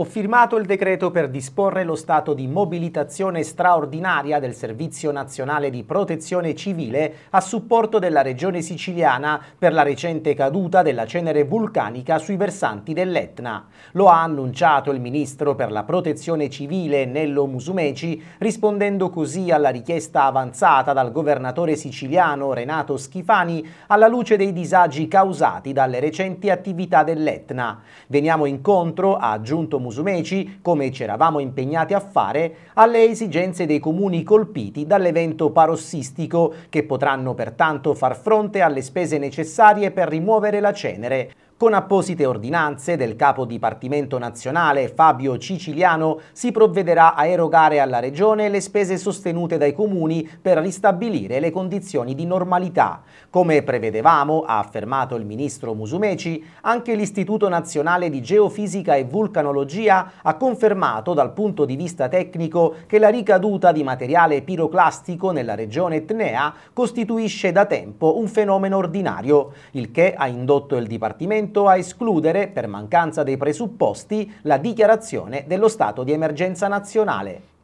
Ho firmato il decreto per disporre lo stato di mobilitazione straordinaria del Servizio Nazionale di Protezione Civile a supporto della Regione Siciliana per la recente caduta della cenere vulcanica sui versanti dell'Etna. Lo ha annunciato il Ministro per la Protezione Civile Nello Musumeci rispondendo così alla richiesta avanzata dal governatore siciliano Renato Schifani alla luce dei disagi causati dalle recenti attività dell'Etna. Veniamo incontro, ha aggiunto Musumeci, Musumeci, come ci eravamo impegnati a fare, alle esigenze dei comuni colpiti dall'evento parossistico, che potranno pertanto far fronte alle spese necessarie per rimuovere la cenere. Con apposite ordinanze del capo dipartimento nazionale Fabio Ciciliano si provvederà a erogare alla Regione le spese sostenute dai comuni per ristabilire le condizioni di normalità. Come prevedevamo, ha affermato il ministro Musumeci, anche l'Istituto Nazionale di Geofisica e Vulcanologia ha confermato dal punto di vista tecnico che la ricaduta di materiale piroclastico nella regione etnea costituisce da tempo un fenomeno ordinario, il che ha indotto il Dipartimento provvedimento a escludere, per mancanza dei presupposti, la dichiarazione dello stato di emergenza nazionale.